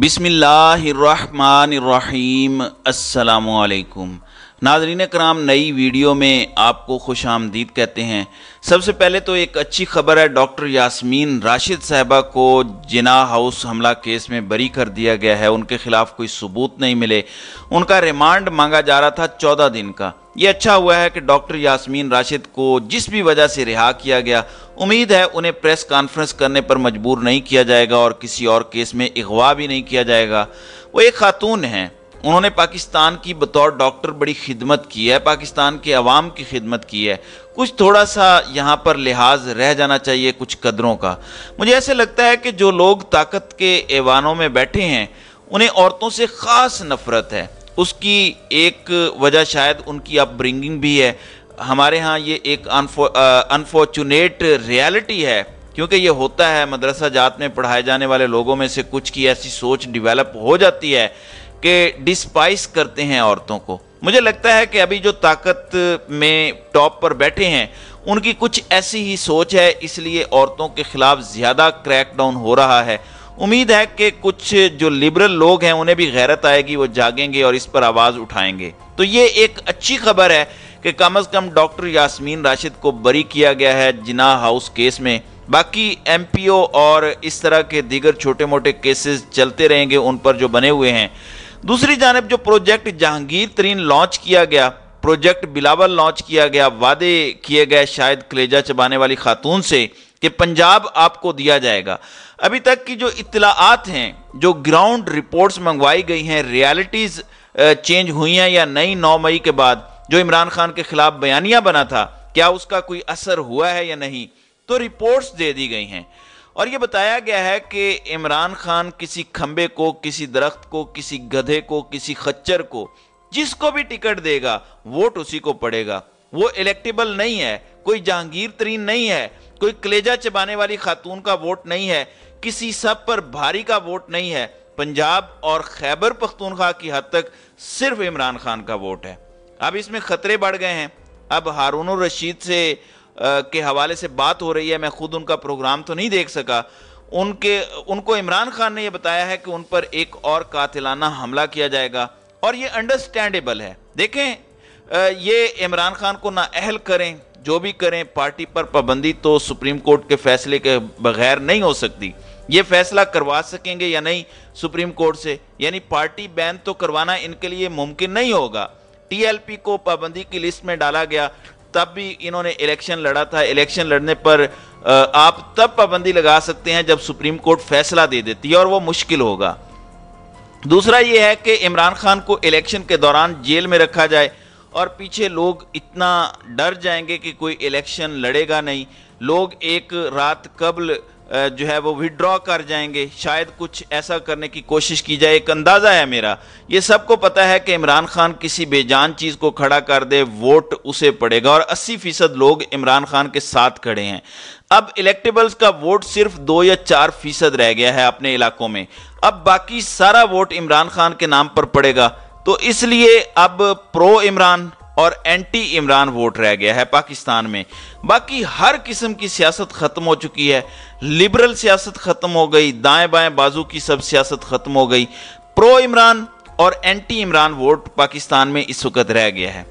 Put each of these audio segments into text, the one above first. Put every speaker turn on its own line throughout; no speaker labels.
बिसमीम असलकुम नाजरीन कराम नई वीडियो में आपको खुश आमदीद कहते हैं सबसे पहले तो एक अच्छी खबर है डॉक्टर यासमीन राशिद साहबा को जिना हाउस हमला केस में बरी कर दिया गया है उनके खिलाफ कोई सबूत नहीं मिले उनका रिमांड मांगा जा रहा था चौदह दिन का ये अच्छा हुआ है कि डॉक्टर यासमीन राशिद को जिस भी वजह से रिहा किया गया उम्मीद है उन्हें प्रेस कॉन्फ्रेंस करने पर मजबूर नहीं किया जाएगा और किसी और केस में अगवा भी नहीं किया जाएगा वो एक खातून हैं उन्होंने पाकिस्तान की बतौर डॉक्टर बड़ी खिदमत की है पाकिस्तान के अवाम की खिदमत की है कुछ थोड़ा सा यहाँ पर लिहाज रह जाना चाहिए कुछ कदरों का मुझे ऐसे लगता है कि जो लोग ताकत के ऐवानों में बैठे हैं उन्हें औरतों से ख़ास नफरत है उसकी एक वजह शायद उनकी अपब्रिंगिंग भी है हमारे यहाँ ये एक अनफॉर्चुनेट रियलिटी है क्योंकि ये होता है मदरसा जात में पढ़ाए जाने वाले लोगों में से कुछ की ऐसी सोच डिवेलप हो जाती है कि डिस्पाइस करते हैं औरतों को मुझे लगता है कि अभी जो ताकत में टॉप पर बैठे हैं उनकी कुछ ऐसी ही सोच है इसलिए औरतों के खिलाफ ज़्यादा क्रैकडाउन हो रहा है उम्मीद है कि कुछ जो लिबरल लोग हैं उन्हें भी गैरत आएगी वो जागेंगे और इस पर आवाज़ उठाएंगे तो ये एक अच्छी खबर है कि कम अज़ कम डॉक्टर यासमीन राशिद को बरी किया गया है जिना हाउस केस में बाकी एम और इस तरह के दीगर छोटे मोटे केसेस चलते रहेंगे उन पर जो बने हुए हैं दूसरी जानब जो प्रोजेक्ट जहांगीर तरीन लॉन्च किया गया प्रोजेक्ट बिलावल लॉन्च किया गया वादे किए गए शायद कलेजा चबाने वाली खातून से कि पंजाब आपको दिया जाएगा अभी तक की जो इतलाआत हैं जो ग्राउंड रिपोर्ट्स मंगवाई गई हैं रियलिटीज़ चेंज हुई हैं या नई नौ मई के बाद जो इमरान खान के खिलाफ बयानिया बना था क्या उसका कोई असर हुआ है या नहीं तो रिपोर्ट्स दे दी गई हैं और ये बताया गया है कि इमरान खान किसी खंबे को किसी दरख्त को किसी गधे को किसी खच्चर को जिसको भी टिकट देगा वोट उसी को पड़ेगा वो इलेक्टेबल नहीं है कोई जहांगीर तरीन नहीं है कोई कलेजा चबाने वाली खातून का वोट नहीं है किसी सब पर भारी का वोट नहीं है पंजाब और खैबर पख्तूनख्वा की हद तक सिर्फ इमरान खान का वोट है अब इसमें खतरे बढ़ गए हैं अब हारून रशीद से आ, के हवाले से बात हो रही है मैं खुद उनका प्रोग्राम तो नहीं देख सका उनके उनको इमरान खान ने यह बताया है कि उन पर एक और कातिलाना हमला किया जाएगा और ये अंडरस्टैंडेबल है देखें ये इमरान खान को ना अहल करें जो भी करें पार्टी पर पाबंदी तो सुप्रीम कोर्ट के फैसले के बगैर नहीं हो सकती ये फैसला करवा सकेंगे या नहीं सुप्रीम कोर्ट से यानी पार्टी बैन तो करवाना इनके लिए मुमकिन नहीं होगा टीएलपी को पाबंदी की लिस्ट में डाला गया तब भी इन्होंने इलेक्शन लड़ा था इलेक्शन लड़ने पर आप तब पाबंदी लगा सकते हैं जब सुप्रीम कोर्ट फैसला दे देती है और वो मुश्किल होगा दूसरा ये है कि इमरान खान को इलेक्शन के दौरान जेल में रखा जाए और पीछे लोग इतना डर जाएंगे कि कोई इलेक्शन लड़ेगा नहीं लोग एक रात कबल जो है वो विड्रॉ कर जाएंगे शायद कुछ ऐसा करने की कोशिश की जाए एक अंदाज़ा है मेरा ये सबको पता है कि इमरान खान किसी बेजान चीज़ को खड़ा कर दे वोट उसे पड़ेगा और 80 फीसद लोग इमरान खान के साथ खड़े हैं अब इलेक्टेबल्स का वोट सिर्फ दो या चार फीसद रह गया है अपने इलाकों में अब बाकी सारा वोट इमरान खान के नाम पर पड़ेगा तो इसलिए अब प्रो इमरान और एंटी इमरान वोट रह गया है पाकिस्तान में बाकी हर किस्म की सियासत ख़त्म हो चुकी है लिबरल सियासत ख़त्म हो गई दाएं बाएं बाजू की सब सियासत ख़त्म हो गई प्रो इमरान और एंटी इमरान वोट पाकिस्तान में इस वक्त रह गया है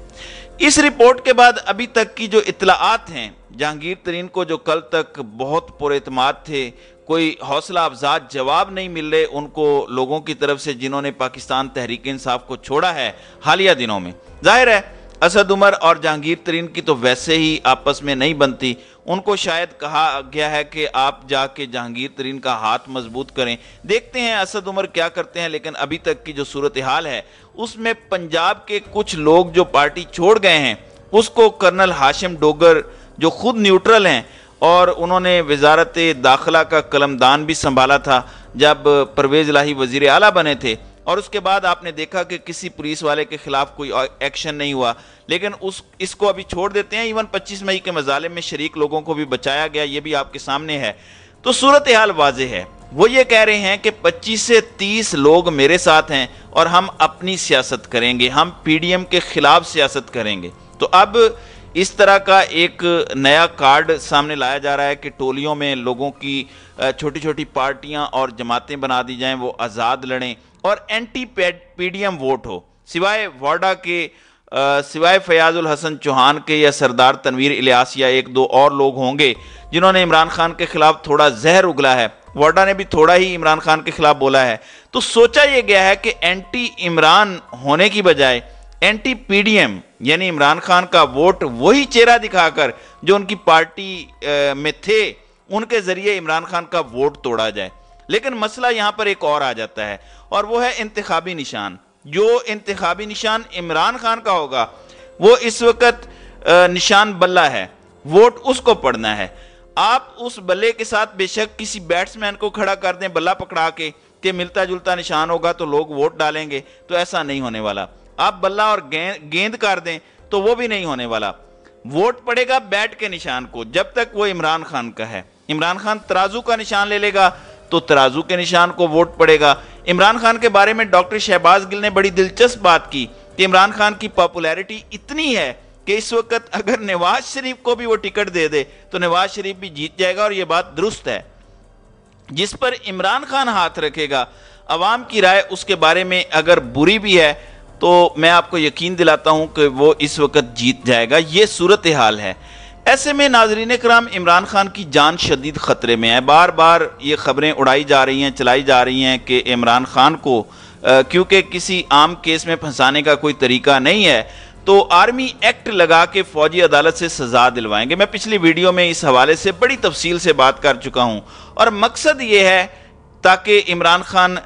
इस रिपोर्ट के बाद अभी तक की जो इतलाआत हैं जहांगीर तरीन को जो कल तक बहुत पुरमाद थे कोई हौसला अफजाज जवाब नहीं मिल रहे उनको लोगों की तरफ से जिन्होंने पाकिस्तान तहरीक इंसाफ को छोड़ा है हालिया दिनों में जाहिर है असद उमर और जहांगीर तरीन की तो वैसे ही आपस में नहीं बनती उनको शायद कहा गया है कि आप जाके जहांगीर तरीन का हाथ मजबूत करें देखते हैं असद उमर क्या करते हैं लेकिन अभी तक की जो सूरत हाल है उसमें पंजाब के कुछ लोग जो पार्टी छोड़ गए हैं उसको कर्नल हाशिम डोगर जो खुद न्यूट्रल हैं और उन्होंने वजारत दाखिला का कलमदान भी संभाला था जब परवेज़ लाही वज़ी अला बने थे और उसके बाद आपने देखा कि किसी पुलिस वाले के खिलाफ कोई एक्शन नहीं हुआ लेकिन उस इसको अभी छोड़ देते हैं इवन 25 मई के मजाले में शरीक लोगों को भी बचाया गया ये भी आपके सामने है तो सूरत हाल वाजे है वो ये कह रहे हैं कि 25 से 30 लोग मेरे साथ हैं और हम अपनी सियासत करेंगे हम पी के खिलाफ सियासत करेंगे तो अब इस तरह का एक नया कार्ड सामने लाया जा रहा है कि टोलियों में लोगों की छोटी छोटी पार्टियां और जमातें बना दी जाएं वो आज़ाद लड़ें और एंटी पीडीएम वोट हो सिवाय वाडा के सिवाय फयाजुल हसन चौहान के या सरदार तनवीर इलियास या एक दो और लोग होंगे जिन्होंने इमरान खान के खिलाफ थोड़ा जहर उगला है वाडा ने भी थोड़ा ही इमरान खान के खिलाफ बोला है तो सोचा यह गया है कि एंटी इमरान होने की बजाय एंटी पीडीएम यानी इमरान खान का वोट वही चेहरा दिखाकर जो उनकी पार्टी में थे उनके जरिए इमरान खान का वोट तोड़ा जाए लेकिन मसला यहां पर एक और आ जाता है और वो है इंतबी निशान जो इंतबी निशान इमरान खान का होगा वो इस वक्त निशान बल्ला है वोट उसको पड़ना है आप उस बल्ले के साथ बेशक किसी बैट्समैन को खड़ा कर दें बल्ला पकड़ा के कि मिलता जुलता निशान होगा तो लोग वोट डालेंगे तो ऐसा नहीं होने वाला आप बल्ला और गेंद गेंद कर दें तो वो भी नहीं होने वाला वोट पड़ेगा बैट के निशान को जब तक वो इमरान खान का है इमरान खान तराजू का निशान ले लेगा तो तराजू के निशान को वोट पड़ेगा इमरान खान के बारे में डॉक्टर शहबाज गिल ने बड़ी दिलचस्प बात की कि इमरान खान की पॉपुलैरिटी इतनी है कि इस वक्त अगर नवाज शरीफ को भी वो टिकट दे दे तो नवाज शरीफ भी जीत जाएगा और ये बात दुरुस्त है जिस पर इमरान खान हाथ रखेगा अवाम की राय उसके बारे में अगर बुरी भी है तो मैं आपको यकीन दिलाता हूं कि वो इस वक्त जीत जाएगा ये सूरत हाल है ऐसे में नाजरीन कराम इमरान खान की जान शदीद ख़तरे में है बार बार ये खबरें उड़ाई जा रही हैं चलाई जा रही हैं कि इमरान खान को क्योंकि किसी आम केस में फंसाने का कोई तरीका नहीं है तो आर्मी एक्ट लगा के फौजी अदालत से सज़ा दिलवाएंगे मैं पिछली वीडियो में इस हवाले से बड़ी तफसील से बात कर चुका हूँ और मकसद ये है ताकि इमरान खान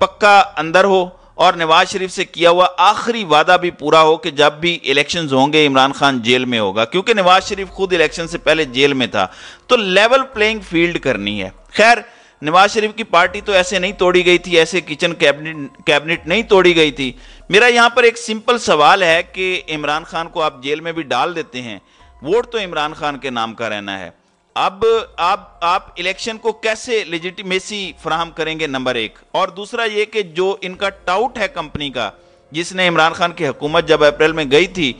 पक्का अंदर हो और नवाज शरीफ से किया हुआ आखिरी वादा भी पूरा हो कि जब भी इलेक्शंस होंगे इमरान खान जेल में होगा क्योंकि नवाज शरीफ खुद इलेक्शन से पहले जेल में था तो लेवल प्लेइंग फील्ड करनी है खैर नवाज शरीफ की पार्टी तो ऐसे नहीं तोड़ी गई थी ऐसे किचन कैबिनेट कैबिनेट नहीं तोड़ी गई थी मेरा यहाँ पर एक सिंपल सवाल है कि इमरान खान को आप जेल में भी डाल देते हैं वोट तो इमरान खान के नाम का रहना है अब आप आप इलेक्शन को कैसे लेजिटिमेसी फ्राहम करेंगे नंबर एक और दूसरा ये कि जो इनका टाउट है कंपनी का जिसने इमरान खान की हुकूमत जब अप्रैल में गई थी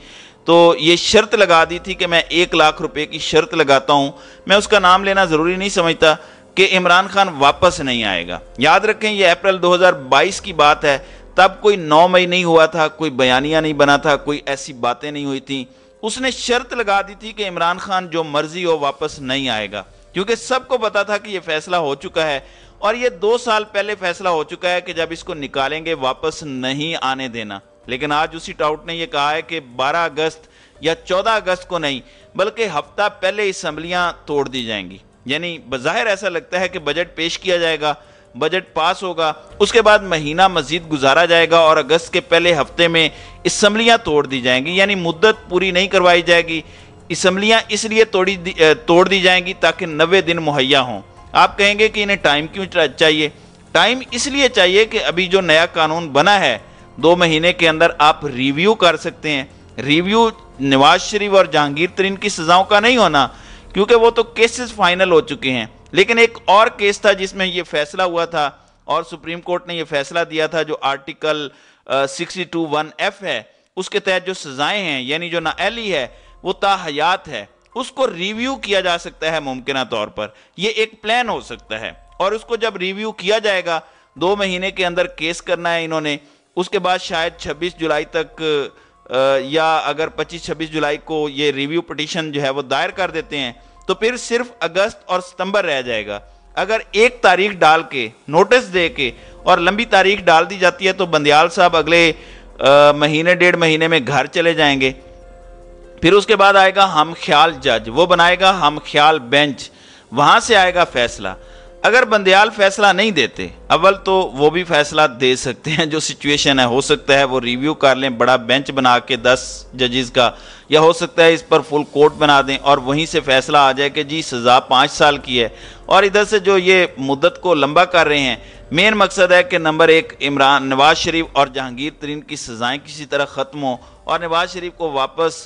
तो ये शर्त लगा दी थी कि मैं एक लाख रुपए की शर्त लगाता हूँ मैं उसका नाम लेना ज़रूरी नहीं समझता कि इमरान खान वापस नहीं आएगा याद रखें ये अप्रैल 2022 की बात है तब कोई नौ मई नहीं हुआ था कोई बयानिया नहीं बना था कोई ऐसी बातें नहीं हुई थी उसने शर्त लगा दी थी कि इमरान खान जो मर्जी हो वापस नहीं आएगा क्योंकि सबको पता था कि यह फैसला हो चुका है और यह दो साल पहले फैसला हो चुका है कि जब इसको निकालेंगे वापस नहीं आने देना लेकिन आज उसी टाउट ने यह कहा है कि 12 अगस्त या 14 अगस्त को नहीं बल्कि हफ्ता पहले इसम्बलियां तोड़ दी जाएंगी यानी बाहर ऐसा लगता है कि बजट पेश किया जाएगा बजट पास होगा उसके बाद महीना मजीद गुजारा जाएगा और अगस्त के पहले हफ्ते में इसम्बलियाँ तोड़ दी जाएंगी यानी मुद्दत पूरी नहीं करवाई जाएगी इसम्बलियाँ इसलिए तोड़ी तोड़ दी जाएंगी ताकि नबे दिन मुहैया हों आप कहेंगे कि इन्हें टाइम क्यों चाहिए टाइम इसलिए चाहिए कि अभी जो नया कानून बना है दो महीने के अंदर आप रिव्यू कर सकते हैं रिव्यू नवाज शरीफ और जहांगीर तरीन की सज़ाओं का नहीं होना क्योंकि वो तो केसेस फाइनल हो चुके हैं लेकिन एक और केस था जिसमें यह फैसला हुआ था और सुप्रीम कोर्ट ने यह फैसला दिया था जो article sixty two one F है उसके तहत जो सजाएं हैं यानी जो एली है वो ताहयात है उसको रिव्यू किया जा सकता है मुमकिन तौर पर यह एक प्लान हो सकता है और उसको जब रिव्यू किया जाएगा दो महीने के अंदर केस करना है इन्होंने उसके बाद शायद 26 जुलाई तक या अगर 25-26 जुलाई को ये रिव्यू पटिशन जो है वो दायर कर देते हैं तो फिर सिर्फ अगस्त और सितंबर रह जाएगा अगर एक तारीख डाल के नोटिस दे के और लंबी तारीख डाल दी जाती है तो बंदयाल साहब अगले आ, महीने डेढ़ महीने में घर चले जाएंगे फिर उसके बाद आएगा हम ख्याल जज वो बनाएगा हम ख्याल बेंच वहां से आएगा फैसला अगर बंदयाल फैसला नहीं देते अव्वल तो वो भी फैसला दे सकते हैं जो सिचुएशन है हो सकता है वो रिव्यू कर लें बड़ा बेंच बना के दस जजेस का या हो सकता है इस पर फुल कोर्ट बना दें और वहीं से फैसला आ जाए कि जी सज़ा पाँच साल की है और इधर से जो ये मुद्दत को लंबा कर रहे हैं मेन मकसद है कि नंबर एक इमरान नवाज शरीफ और जहांगीर तरीन की सज़ाएँ किसी तरह ख़त्म हों और नवाज शरीफ को वापस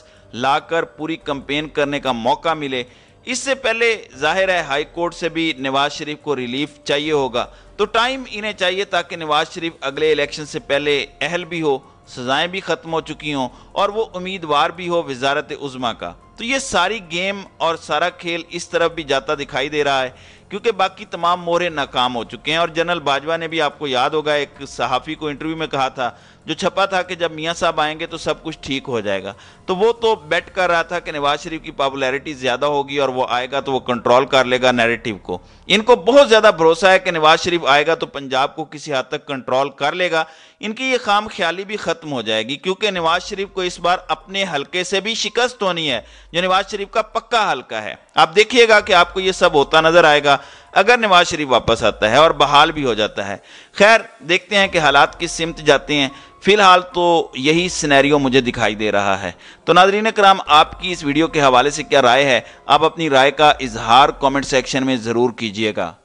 लाकर पूरी कंपेन करने का मौका मिले इससे पहले जाहिर है हाई कोर्ट से भी नवाज शरीफ को रिलीफ चाहिए होगा तो टाइम इन्हें चाहिए ताकि नवाज शरीफ अगले इलेक्शन से पहले अहल भी हो सजाएं भी ख़त्म हो चुकी हों और वो उम्मीदवार भी हो वजारत उज़मा का तो ये सारी गेम और सारा खेल इस तरफ भी जाता दिखाई दे रहा है क्योंकि बाकी तमाम मोहरे नाकाम हो चुके हैं और जनरल बाजवा ने भी आपको याद होगा एक सहाफ़ी को इंटरव्यू में कहा था जो छपा था कि जब मियाँ साहब आएंगे तो सब कुछ ठीक हो जाएगा तो वो तो बैट कर रहा था कि नवाज शरीफ की पॉपुलैरिटी ज़्यादा होगी और वो आएगा तो वो कंट्रोल कर लेगा नैरेटिव को इनको बहुत ज़्यादा भरोसा है कि नवाज शरीफ आएगा तो पंजाब को किसी हद तक कंट्रोल कर लेगा इनकी ये खाम ख्याली भी ख़त्म खत्म हो जाएगी क्योंकि नवाज शरीफ को इस बार अपने हलके से भी शिकस्त होनी है जो नवाज शरीफ का पक्का हलका है आप देखिएगा कि आपको यह सब होता नजर आएगा अगर नवाज शरीफ वापस आता है और बहाल भी हो जाता है खैर देखते हैं कि हालात किस सिमत जाते हैं फिलहाल तो यही सिनेरियो मुझे दिखाई दे रहा है तो नाजरीन कराम आपकी इस वीडियो के हवाले से क्या राय है आप अपनी राय का इजहार कमेंट सेक्शन में ज़रूर कीजिएगा